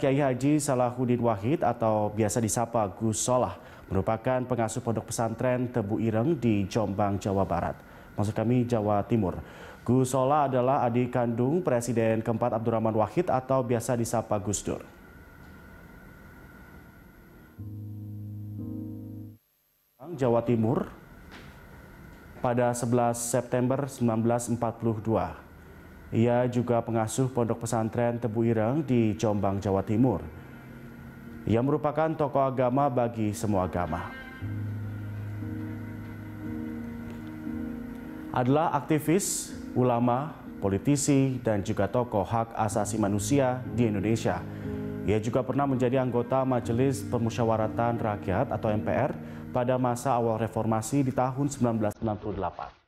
Kiai Haji Salahuddin Wahid atau biasa disapa Gus Solah merupakan pengasuh pondok pesantren Tebu Ireng di Jombang, Jawa Barat. Maksud kami Jawa Timur. Gus Solah adalah adik kandung Presiden keempat Abdurrahman Wahid atau biasa disapa Gus Dur. Jawa Timur pada 11 September 1942. Ia juga pengasuh pondok pesantren Tebu Ireng di Jombang, Jawa Timur. Ia merupakan tokoh agama bagi semua agama. Adalah aktivis, ulama, politisi, dan juga tokoh hak asasi manusia di Indonesia. Ia juga pernah menjadi anggota Majelis Permusyawaratan Rakyat atau MPR pada masa awal reformasi di tahun 1998.